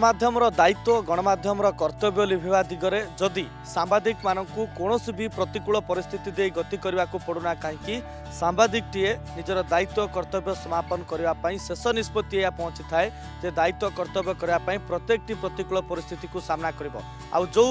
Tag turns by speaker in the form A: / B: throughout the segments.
A: ଗଣମାଧ୍ୟମର ଦାୟିତ୍ୱ ଗଣମାଧ୍ୟମର କର୍ତ୍ତବ୍ୟ ଲିଭିବା ଦିଗରେ ଯଦି ସାମ୍ବାଦିକମାନଙ୍କୁ କୌଣସି ବି ପ୍ରତିକୂଳ ପରିସ୍ଥିତି ଦେଇ ଗତି କରିବାକୁ ପଡ଼ୁନା କାହିଁକି ସାମ୍ବାଦିକଟିଏ ନିଜର ଦାୟିତ୍ୱ କର୍ତ୍ତବ୍ୟ ସମାପନ କରିବା ପାଇଁ ଶେଷ ନିଷ୍ପତ୍ତି ଏହା ପହଞ୍ଚିଥାଏ ଯେ ଦାୟିତ୍ୱ କର୍ତ୍ତବ୍ୟ କରିବା ପାଇଁ ପ୍ରତ୍ୟେକଟି ପ୍ରତିକୂଳ ପରିସ୍ଥିତିକୁ ସାମ୍ନା କରିବ ଆଉ ଯେଉଁ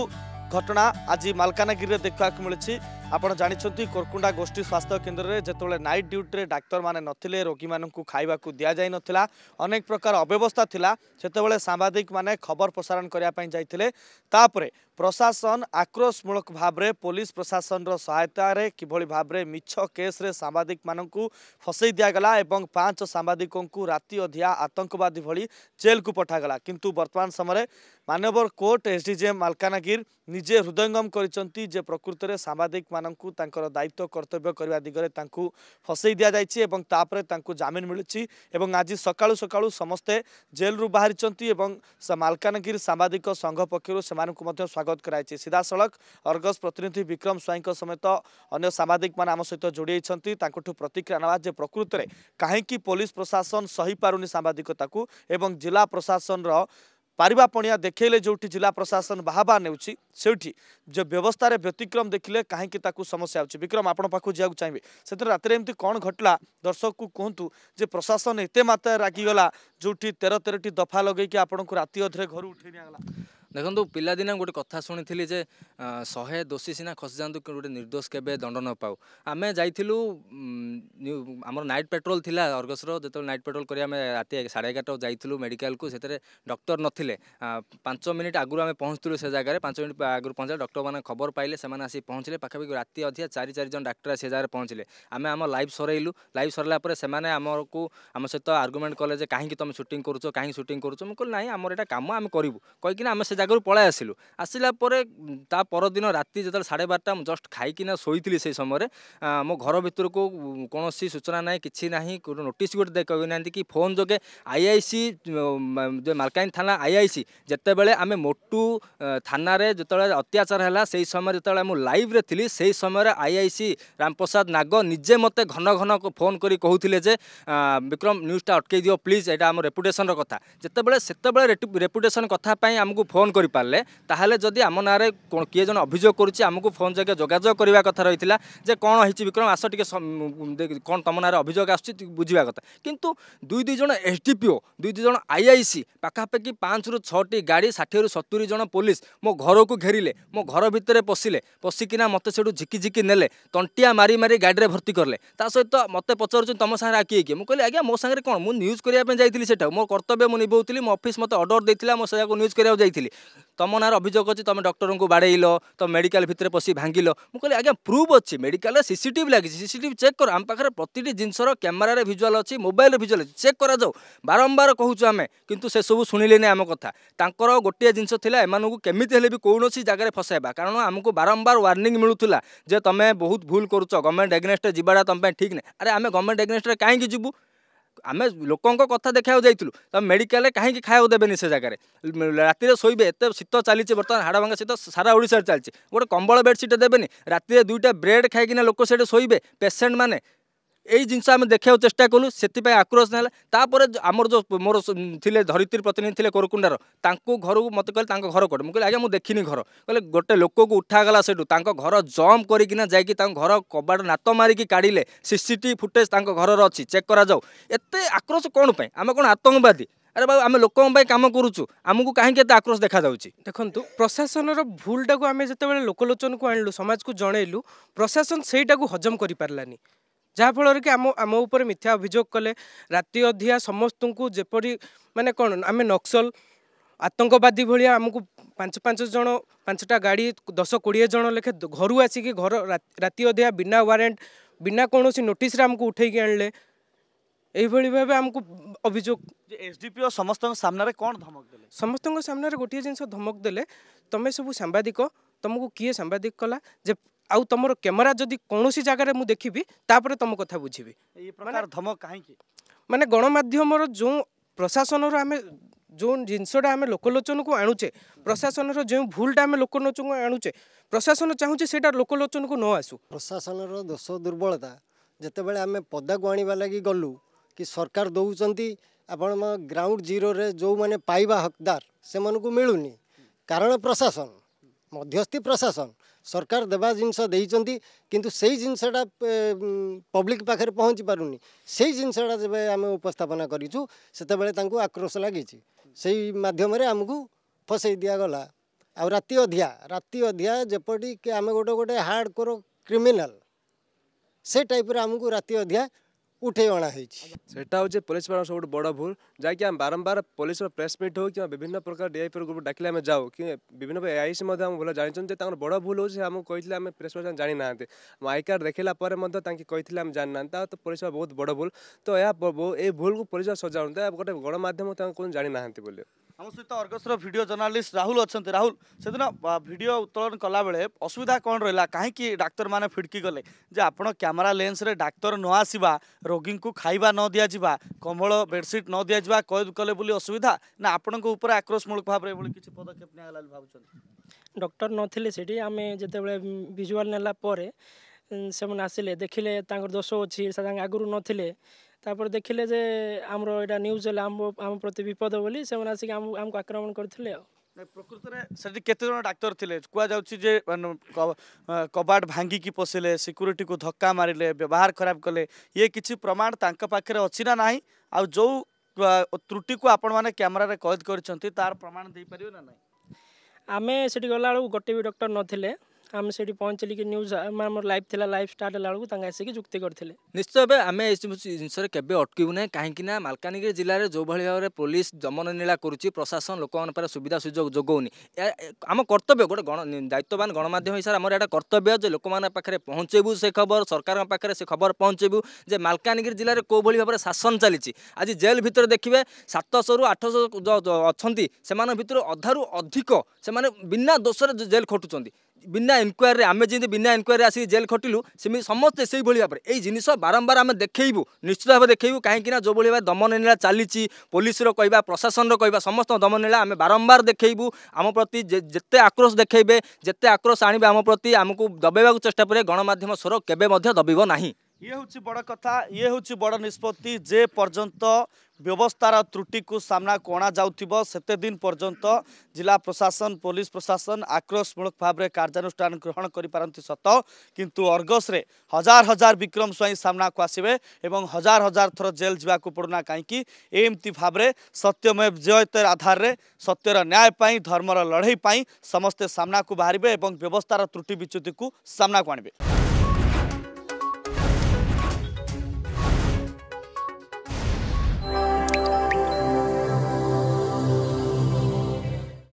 A: ଘଟଣା ଆଜି ମାଲକାନଗିରିରେ ଦେଖିବାକୁ ମିଳିଛି ଆପଣ ଜାଣିଛନ୍ତି କୋରକୁଣ୍ଡା ଗୋଷ୍ଠୀ ସ୍ୱାସ୍ଥ୍ୟ କେନ୍ଦ୍ରରେ ଯେତେବେଳେ ନାଇଟ୍ ଡ୍ୟୁଟିରେ ଡାକ୍ତରମାନେ ନଥିଲେ ରୋଗୀମାନଙ୍କୁ ଖାଇବାକୁ ଦିଆଯାଇନଥିଲା ଅନେକ ପ୍ରକାର ଅବ୍ୟବସ୍ଥା ଥିଲା ସେତେବେଳେ ସାମ୍ବାଦିକମାନେ ଖବର ପ୍ରସାରଣ କରିବା ପାଇଁ ଯାଇଥିଲେ ତାପରେ ପ୍ରଶାସନ ଆକ୍ରୋଶମୂଳକ ଭାବରେ ପୋଲିସ ପ୍ରଶାସନର ସହାୟତାରେ କିଭଳି ଭାବରେ ମିଛ କେସ୍ରେ ସାମ୍ବାଦିକମାନଙ୍କୁ ଫସେଇ ଦିଆଗଲା ଏବଂ ପାଞ୍ଚ ସାମ୍ବାଦିକଙ୍କୁ ରାତି ଅଧିଆ ଆତଙ୍କବାଦୀ ଭଳି ଜେଲ୍କୁ ପଠାଗଲା କିନ୍ତୁ ବର୍ତ୍ତମାନ ସମୟରେ ମାନ୍ୟବର କୋର୍ଟ ଏସ୍ଡିଜେଏମ୍ ମାଲକାନଗିରି ନିଜେ ହୃଦୟଙ୍ଗମ କରିଛନ୍ତି ଯେ ପ୍ରକୃତରେ ସାମ୍ବାଦିକମାନେ ମାନଙ୍କୁ ତାଙ୍କର ଦାୟିତ୍ୱ କର୍ତ୍ତବ୍ୟ କରିବା ଦିଗରେ ତାଙ୍କୁ ଫସେଇ ଦିଆଯାଇଛି ଏବଂ ତାପରେ ତାଙ୍କୁ ଜାମିନ ମିଳୁଛି ଏବଂ ଆଜି ସକାଳୁ ସକାଳୁ ସମସ୍ତେ ଜେଲରୁ ବାହାରିଛନ୍ତି ଏବଂ ମାଲକାନଗିରି ସାମ୍ବାଦିକ ସଂଘ ପକ୍ଷରୁ ସେମାନଙ୍କୁ ମଧ୍ୟ ସ୍ୱାଗତ କରାଯାଇଛି ସିଧାସଳଖ ଅର୍ଗସ ପ୍ରତିନିଧି ବିକ୍ରମ ସ୍ୱାଇଁଙ୍କ ସମେତ ଅନ୍ୟ ସାମ୍ବାଦିକମାନେ ଆମ ସହିତ ଯୋଡ଼ି ହୋଇଛନ୍ତି ତାଙ୍କଠୁ ପ୍ରତିକ୍ରିୟା ନେବା ଯେ ପ୍ରକୃତରେ କାହିଁକି ପୋଲିସ ପ୍ରଶାସନ ସହିପାରୁନି ସାମ୍ବାଦିକତାକୁ ଏବଂ ଜିଲ୍ଲା ପ୍ରଶାସନର ପାରିବା ପଣିଆ ଦେଖେଇଲେ ଯେଉଁଠି ଜିଲ୍ଲା ପ୍ରଶାସନ ବାହାବା ନେଉଛି ସେଇଠି ଯେ ବ୍ୟବସ୍ଥାରେ ବ୍ୟତିକ୍ରମ ଦେଖିଲେ କାହିଁକି ତାକୁ ସମସ୍ୟା ହେଉଛି ବିକ୍ରମ ଆପଣଙ୍କ ପାଖକୁ ଯିବାକୁ ଚାହିଁବି ସେଥିରେ ରାତିରେ ଏମିତି କ'ଣ ଘଟିଲା ଦର୍ଶକକୁ କୁହନ୍ତୁ ଯେ ପ୍ରଶାସନ ଏତେ ମାତ୍ରାରେ ରାଗିଗଲା ଯେଉଁଠି ତେର ତେରଟି ଦଫା ଲଗେଇକି ଆପଣଙ୍କୁ ରାତି ଅଧରେ ଘରୁ ଉଠେଇ ନିଆଗଲା ଦେଖନ୍ତୁ ପିଲାଦିନେ ଗୋଟେ କଥା
B: ଶୁଣିଥିଲି ଯେ ଶହେ ଦୋଷୀ ସିନା ଖସିଯାଆନ୍ତୁ ଗୋଟେ ନିର୍ଦ୍ଦୋଷ କେବେ ଦଣ୍ଡ ନ ପାଉ ଆମେ ଯାଇଥିଲୁ ଆମର ନାଇଟ୍ ପେଟ୍ରୋଲ୍ ଥିଲା ଅର୍ଗସର ଯେତେବେଳେ ନାଇଟ୍ ପେଟ୍ରୋଲ୍ କରି ଆମେ ରାତି ସାଢ଼େ ଏଗାରଟା ଯାଇଥିଲୁ ମେଡ଼ିକାଲକୁ ସେଥିରେ ଡକ୍ଟର ନଥିଲେ ପାଞ୍ଚ ମିନିଟ୍ ଆଗରୁ ଆମେ ପହଞ୍ଚିଥିଲୁ ସେ ଜାଗାରେ ପାଞ୍ଚ ମିନିଟ୍ ଆଗରୁ ପହଞ୍ଚିଲେ ଡକ୍ଟରମାନେ ଖବର ପାଇଲେ ସେମାନେ ଆସି ପହଞ୍ଚିଲେ ପାଖାପାଖି ରାତି ଅଧିକା ଚାରି ଚାରି ଜଣ ଡାକ୍ତର ଆସି ସେ ଜାଗାରେ ପହଞ୍ଚିଲେ ଆମେ ଆମ ଲାଇଫ୍ ସରେଇଲୁ ଲାଇଫ୍ ସରିଲା ପରେ ସେମାନେ ଆମକୁ ଆମ ସହିତ ଆର୍ଗୁମେଣ୍ଟ କଲେ ଯେ କାହିଁକି ତୁମେ ସୁଟିଂ କରୁଛ କାହିଁକି ସୁଟିଂ କରୁଛ ମୁଁ କହିଲି ନାହିଁ ଆମର ଏଇଟା କାମ ଆମେ କରିବୁ କହିକିନା ଆମେ ସେ ଜାଗାରୁ ପଳାଇ ଆସିଲୁ ଆସିଲା ପରେ ତା ପରଦିନ ରାତି ଯେତେବେଳେ ସାଢ଼େ ବାରଟା ମୁଁ ଜଷ୍ଟ ଖାଇକିନା ଶୋଇଥିଲି ସେଇ ସମୟରେ ମୋ ଘର ଭିତରକୁ କୌଣସି ସୂଚନା ନାହିଁ କିଛି ନାହିଁ ନୋଟିସ୍ ଗୋଟେ କହିନାହାନ୍ତି କି ଫୋନ୍ ଯୋଗେ ଆଇଆଇସି ମାଲକାନଗିରି ଥାନା ଆଇଆଇସି ଯେତେବେଳେ ଆମେ ମୋଟୁ ଥାନାରେ ଯେତେବେଳେ ଅତ୍ୟାଚାର ହେଲା ସେହି ସମୟରେ ଯେତେବେଳେ ମୁଁ ଲାଇଭ୍ରେ ଥିଲି ସେହି ସମୟରେ ଆଇଆଇସି ରାମପ୍ରସାଦ ନାଗ ନିଜେ ମୋତେ ଘନ ଘନ ଫୋନ୍ କରି କହୁଥିଲେ ଯେ ବିକ୍ରମ ନ୍ୟୁଜ୍ଟା ଅଟକେଇ ଦିଅ ପ୍ଲିଜ୍ ଏଇଟା ଆମ ରେପୁଟେସନ୍ର କଥା ଯେତେବେଳେ ସେତେବେଳେ ରେପୁଟେସନ୍ କଥା ପାଇଁ ଆମକୁ ଫୋନ୍ ফোন করে তাহলে যদি আম নাঁরে কি জন অভিযোগ করছে আমি ফোন যোগে যোগাযোগ করা কথা রয়েছে যে কম হয়েছে বিক্রম আস টিকি কম তুম নাঁরে অভিযোগ আসছে বুঝবা কথা কিন্তু দুই দুই জন এসডিপিও দুই দুই জন আইআইসি পাখাপাখি পাঁচরু ছটি গাড়ি ষাঠিয়ে সতুরি জন পুলিশ মো ঘরক ঘেরিলে মো ঘর ভিতরে পশিলে পশিকিনা মতো সেটু ঝিকিঝিকি নেলে তন্টিয়া মারি মারি গাড়ি ভর্তি করলে তা সহ মতো পচারুচ্ছেন তুম সাংরে কিয়ে কিয়ে মু কে আজ্ঞা মো সাংরে কোণ মু নিউজ করা যাই সেটা মো কর্তব্য মু নিভাউলি মো অফিস মতো অর্ডর দিয়েছিল মু সেটা নিউজ করা যাই ତମ ନାଁରେ ଅଭିଯୋଗ ଅଛି ତମେ ଡକ୍ଟରଙ୍କୁ ବାଡ଼େଇଲ ତମେ ମେଡ଼ିକାଲ ଭିତରେ ପଶି ଭାଙ୍ଗିଲ ମୁଁ କହିଲି ଆଜ୍ଞା ପ୍ରୁଫ୍ ଅଛି ମେଡ଼ିକାଲରେ ସିସିଟିଭି ଲାଗିଛି ସିସିଟିଭି ଚେକ୍ କର ଆମ ପାଖରେ ପ୍ରତିଟି ଜିନିଷର କ୍ୟାମେରାରେ ଭିଜୁଆଲ୍ ଅଛି ମୋବାଇଲରେ ଭିଜୁଆଲ୍ ଅଛି ଚେକ୍ କରାଯାଉ ବାରମ୍ବାର କହୁଛୁ ଆମେ କିନ୍ତୁ ସେସବୁ ଶୁଣିଲେନି ଆମ କଥା ତାଙ୍କର ଗୋଟିଏ ଜିନିଷ ଥିଲା ଏମାନଙ୍କୁ କେମିତି ହେଲେ ବି କୌଣସି ଜାଗାରେ ଫସାଇବା କାରଣ ଆମକୁ ବାରମ୍ବାର ୱାର୍ଣ୍ଣିଂ ମିଳୁଥିଲା ଯେ ତମେ ବହୁତ ଭୁଲ କରୁଛ ଗଭର୍ଣ୍ଣମେଣ୍ଟ ଏଗନେଷ୍ଟରେ ଯିବାଟା ତମ ପାଇଁ ଠିକ୍ ନାହିଁ ଆରେ ଆମେ ଗଭର୍ଣ୍ଣମେଣ୍ଟ ଏଗନେଷ୍ଟରେ କାହିଁକି ଯିବୁ ଆମେ ଲୋକଙ୍କ କଥା ଦେଖିବାକୁ ଯାଇଥିଲୁ ତ ମେଡ଼ିକାଲରେ କାହିଁକି ଖାଇବାକୁ ଦେବେନି ସେ ଜାଗାରେ ରାତିରେ ଶୋଇବେ ଏତେ ଶୀତ ଚାଲିଛି ବର୍ତ୍ତମାନ ହାଡ଼ଭଙ୍ଗା ଶୀତ ସାରା ଓଡ଼ିଶାରେ ଚାଲିଛି ଗୋଟେ କମ୍ବଳ ବେଡ଼ସିଟ୍ ଦେବେନି ରାତିରେ ଦୁଇଟା ବ୍ରେଡ଼ ଖାଇକିନା ଲୋକ ସେଠି ଶୋଇବେ ପେସେଣ୍ଟ ମାନେ এই জিনিস আমি দেখাইব চেষ্টা কলু সেপাই আক্রোশ না তাপরে আমার যে মোর লে ধরিত্রী প্রতিনিধি লে কোরকুণ্ডার তাঁকু ঘরক মতো কে তাঁর ঘর কোটে মুখে আজ্ঞা মু দেখিনি ঘর কে গোটে লোককে উঠাগলা সেটু তাঁর ঘর জম্প করিকি না যাই তাঁর ঘর কবাট নাত মারিকি কাড়লে সিসিটিভি ফুটেজ তাঁর ঘরর অছি চেক করা যাও এত আক্রোশ কোণ পাই আমি কোণ আতঙ্কবাদী আরে বাবু আমি লোক কাম করুছু আমি কাহিকি এত আক্রোশ দেখা যাচ্ছে দেখুন প্রশাসনর ভুলটা আমি যেতবে লোকলোচনক আনলু সমাজকে জনাইলু প্রশাসন সেইটা হজম করে পারানি ଯାହାଫଳରେ କି ଆମ ଆମ ଉପରେ ମିଥ୍ୟା ଅଭିଯୋଗ କଲେ ରାତି ଅଧିଆ ସମସ୍ତଙ୍କୁ ଯେପରି ମାନେ କ'ଣ ଆମେ ନକ୍ସଲ ଆତଙ୍କବାଦୀ ଭଳିଆ ଆମକୁ ପାଞ୍ଚ ପାଞ୍ଚ ଜଣ ପାଞ୍ଚଟା ଗାଡ଼ି ଦଶ କୋଡ଼ିଏ ଜଣ ଲେଖେ ଘରୁ ଆସିକି ଘର ରାତି ଅଧିଆ ବିନା ୱାରେଣ୍ଟ ବିନା କୌଣସି ନୋଟିସ୍ରେ ଆମକୁ ଉଠେଇକି ଆଣିଲେ ଏହିଭଳି ଭାବେ ଆମକୁ ଅଭିଯୋଗ ଏସ୍ଡିପିଓ ସମସ୍ତଙ୍କ ସାମ୍ନାରେ କ'ଣ ଧମକ ଦେଲେ ସମସ୍ତଙ୍କ ସାମ୍ନାରେ ଗୋଟିଏ ଜିନିଷ ଧମକ ଦେଲେ ତୁମେ ସବୁ ସାମ୍ବାଦିକ ତୁମକୁ କିଏ ସାମ୍ବାଦିକ କଲା ଯେ ଆଉ ତୁମର କ୍ୟାମେରା ଯଦି କୌଣସି ଜାଗାରେ ମୁଁ ଦେଖିବି ତାପରେ ତୁମ କଥା ବୁଝିବି ଧମକ କାହିଁକି ମାନେ ଗଣମାଧ୍ୟମର ଯେଉଁ ପ୍ରଶାସନର ଆମେ ଯେଉଁ ଜିନିଷଟା ଆମେ ଲୋକଲୋଚନକୁ ଆଣୁଛେ ପ୍ରଶାସନର ଯେଉଁ ଭୁଲଟା ଆମେ ଲୋକଲୋଚନକୁ ଆଣୁଛେ ପ୍ରଶାସନ ଚାହୁଁଛେ ସେଇଟା ଲୋକଲୋଚନକୁ ନ ଆସୁ ପ୍ରଶାସନର ଦୋଷ ଦୁର୍ବଳତା ଯେତେବେଳେ ଆମେ ପଦାକୁ ଆଣିବା ଲାଗି ଗଲୁ କି ସରକାର ଦେଉଛନ୍ତି ଆପଣ ଗ୍ରାଉଣ୍ଡ ଜିରୋରେ ଯେଉଁମାନେ ପାଇବା ହକଦାର ସେମାନଙ୍କୁ ମିଳୁନି କାରଣ ପ୍ରଶାସନ ମଧ୍ୟସ୍ଥି ପ୍ରଶାସନ ସରକାର ଦେବା ଜିନିଷ ଦେଇଛନ୍ତି କିନ୍ତୁ ସେଇ ଜିନିଷଟା ପବ୍ଲିକ ପାଖରେ ପହଞ୍ଚି ପାରୁନି ସେଇ ଜିନିଷଟା ଯେବେ ଆମେ ଉପସ୍ଥାପନା କରିଛୁ ସେତେବେଳେ ତାଙ୍କୁ ଆକ୍ରୋଶ ଲାଗିଛି ସେଇ ମାଧ୍ୟମରେ ଆମକୁ ଫସେଇ ଦିଆଗଲା ଆଉ ରାତି ଅଧିଆ ରାତି ଅଧିଆ ଯେପରି କି ଆମେ ଗୋଟେ ଗୋଟେ ହାର୍ଡ଼କୋର କ୍ରିମିନାଲ ସେ ଟାଇପ୍ର ଆମକୁ ରାତି ଅଧିଆ উঠেই অনা হয়েছে সেটা হচ্ছে পুলিশ পালন সব বড় ভুল যাকি আমি বারম্বার পুলিশ প্রেস মিট হোক কিংবা বিভিন্ন প্রকার ডিআইপি গ্রুপ ডাকলে আমি যাও কি বিভিন্ন এআইসি মধ্যে আমি ভালো জানিছেন যে তাঁর বড় ভুল হচ্ছে আমি কইলে আমি প্রেস মিট জানি না আই কার্ড দেখিলা পরে মধ্যে তাঁকে কইলে আমি জানি না তা তো পুলিশ বহুত বড় ভুল তো এই ভুলকে পুলিশ সজাড় গোটে গণমাধ্যম তাঁকে
A: কোনো জানি না বলে ଆମ ସହିତ ଅର୍ଗସର ଭିଡ଼ିଓ ଜର୍ଣ୍ଣାଲିଷ୍ଟ ରାହୁଲ ଅଛନ୍ତି ରାହୁଲ ସେଦିନ ଭିଡ଼ିଓ ଉତ୍ତୋଳନ କଲାବେଳେ ଅସୁବିଧା କ'ଣ ରହିଲା କାହିଁକି ଡାକ୍ତରମାନେ ଫିଡ଼କି ଗଲେ ଯେ ଆପଣ କ୍ୟାମେରା ଲେନ୍ସରେ ଡାକ୍ତର ନ ଆସିବା ରୋଗୀଙ୍କୁ ଖାଇବା ନ ଦିଆଯିବା କମ୍ବଳ ବେଡ଼ସିଟ୍ ନ ଦିଆଯିବା କଏଦ କଲେ ବୋଲି ଅସୁବିଧା ନା ଆପଣଙ୍କ ଉପରେ ଆକ୍ରୋଶମୂଳକ ଭାବରେ ଏଭଳି କିଛି ପଦକ୍ଷେପ ନିଆଗଲା ବୋଲି ଭାବୁଛନ୍ତି ଡକ୍ଟର
B: ନଥିଲେ ସେଠି ଆମେ ଯେତେବେଳେ ଭିଜୁଆଲ୍ ନେଲା ପରେ ସେମାନେ ଆସିଲେ ଦେଖିଲେ ତାଙ୍କର ଦୋଷ ଅଛି ତାଙ୍କ ଆଗରୁ ନଥିଲେ ତାପରେ ଦେଖିଲେ ଯେ ଆମର ଏଇଟା ନ୍ୟୁଜ୍ ହେଲା ଆମ ଆମ ପ୍ରତି ବିପଦ ବୋଲି ସେମାନେ ଆସିକି ଆମ ଆମକୁ ଆକ୍ରମଣ କରିଥିଲେ ଆଉ
A: ପ୍ରକୃତରେ ସେଠି କେତେଜଣ ଡାକ୍ତର ଥିଲେ କୁହାଯାଉଛି ଯେ କବାଟ ଭାଙ୍ଗିକି ପଶିଲେ ସିକ୍ୟୁରିଟିକୁ ଧକ୍କା ମାରିଲେ ବ୍ୟବହାର ଖରାପ କଲେ ଇଏ କିଛି ପ୍ରମାଣ ତାଙ୍କ ପାଖରେ ଅଛି ନା ନାହିଁ ଆଉ ଯେଉଁ ତ୍ରୁଟିକୁ ଆପଣମାନେ କ୍ୟାମେରାରେ କଏଦ କରିଛନ୍ତି ତାର ପ୍ରମାଣ ଦେଇପାରିବେ ନା ନାହିଁ ଆମେ ସେଠି ଗଲାବେଳକୁ ଗୋଟେ ବି
B: ଡକ୍ଟର ନଥିଲେ ଆମେ ସେଠି ପହଞ୍ଚିଲି କି ନ୍ୟୁଜ୍ ଆମର ଲାଇଭ୍ ଥିଲା ଲାଇଭ୍ ଷ୍ଟାର୍ଟ ହେଲା ବେଳକୁ ତାଙ୍କେ ଆସିକି ଯୁକ୍ତି କରିଥିଲେ ନିଶ୍ଚୟ ଏବେ ଆମେ ଏ ଜିନିଷରେ କେବେ ଅଟକିବୁ ନାହିଁ କାହିଁକି ନା ମାଲକାନଗିରି ଜିଲ୍ଲାରେ ଯେଉଁଭଳି ଭାବରେ ପୋଲିସ ଦମନ ନୀଳା କରୁଛି ପ୍ରଶାସନ ଲୋକମାନଙ୍କ ପାଇଁ ସୁବିଧା ସୁଯୋଗ ଯୋଗାଉନି ଆମ କର୍ତ୍ତବ୍ୟ ଗୋଟେ ଗଣ ଦାୟିତ୍ୱବାନ ଗଣମାଧ୍ୟମ ହିସାବରେ ଆମର ଏଇଟା କର୍ତ୍ତବ୍ୟ ଯେ ଲୋକମାନଙ୍କ ପାଖରେ ପହଞ୍ଚେଇବୁ ସେ ଖବର ସରକାରଙ୍କ ପାଖରେ ସେ ଖବର ପହଞ୍ଚେଇବୁ ଯେ ମାଲକାନଗିରି ଜିଲ୍ଲାରେ କେଉଁଭଳି ଭାବରେ ଶାସନ ଚାଲିଛି ଆଜି ଜେଲ୍ ଭିତରେ ଦେଖିବେ ସାତଶହରୁ ଆଠଶହ ଅଛନ୍ତି ସେମାନଙ୍କ ଭିତରୁ ଅଧାରୁ ଅଧିକ ସେମାନେ ବିନା ଦୋଷରେ ଜେଲ୍ ଖଟୁଛନ୍ତି ବିନା ଇନକ୍ୱାରୀରେ ଆମେ ଯେମିତି ବିନା ଇନକ୍ୱାରୀରେ ଆସିକି ଜେଲ୍ ଖଟିଲୁ ସେମିତି ସମସ୍ତେ ସେଇଭଳି ଭାବରେ ଏଇ ଜିନିଷ ବାରମ୍ବାର ଆମେ ଦେଖେଇବୁ ନିଶ୍ଚିତ ଭାବେ ଦେଖେଇବୁ କାହିଁକିନା ଯେଉଁଭଳି ଭାବେ ଦମନ ନୀଳା ଚାଲିଛି ପୋଲିସର କହିବା ପ୍ରଶାସନର କହିବା ସମସ୍ତ ଦମନ ନୀଳା ଆମେ ବାରମ୍ବାର ଦେଖେଇବୁ ଆମ ପ୍ରତି ଯେତେ ଆକ୍ରୋଶ ଦେଖେଇବେ ଯେତେ ଆକ୍ରୋଶ ଆଣିବେ ଆମ ପ୍ରତି ଆମକୁ ଦବେଇବାକୁ ଚେଷ୍ଟା କରିବେ ଗଣମାଧ୍ୟମ ସ୍ୱର କେବେ ମଧ୍ୟ ଦବିବ ନାହିଁ
A: ଇଏ ହେଉଛି ବଡ଼ କଥା ଇଏ ହେଉଛି ବଡ଼ ନିଷ୍ପତ୍ତି ଯେ ପର୍ଯ୍ୟନ୍ତ ବ୍ୟବସ୍ଥାର ତ୍ରୁଟିକୁ ସାମ୍ନାକୁ ଅଣାଯାଉଥିବ ସେତେ ଦିନ ପର୍ଯ୍ୟନ୍ତ ଜିଲ୍ଲା ପ୍ରଶାସନ ପୋଲିସ ପ୍ରଶାସନ ଆକ୍ରୋଶମୂଳକ ଭାବରେ କାର୍ଯ୍ୟାନୁଷ୍ଠାନ ଗ୍ରହଣ କରିପାରନ୍ତି ସତ କିନ୍ତୁ ଅର୍ଗସରେ ହଜାର ହଜାର ବିକ୍ରମ ସ୍ୱାଇଁ ସାମ୍ନାକୁ ଆସିବେ ଏବଂ ହଜାର ହଜାର ଥର ଜେଲ୍ ଯିବାକୁ ପଡ଼ୁନା କାହିଁକି ଏମିତି ଭାବରେ ସତ୍ୟମେବ ଜୟତର ଆଧାରରେ ସତ୍ୟର ନ୍ୟାୟ ପାଇଁ ଧର୍ମର ଲଢ଼େଇ ପାଇଁ ସମସ୍ତେ ସାମ୍ନାକୁ ବାହାରିବେ ଏବଂ ବ୍ୟବସ୍ଥାର ତ୍ରୁଟି ବିଚ୍ୟୁତିକୁ ସାମ୍ନାକୁ ଆଣିବେ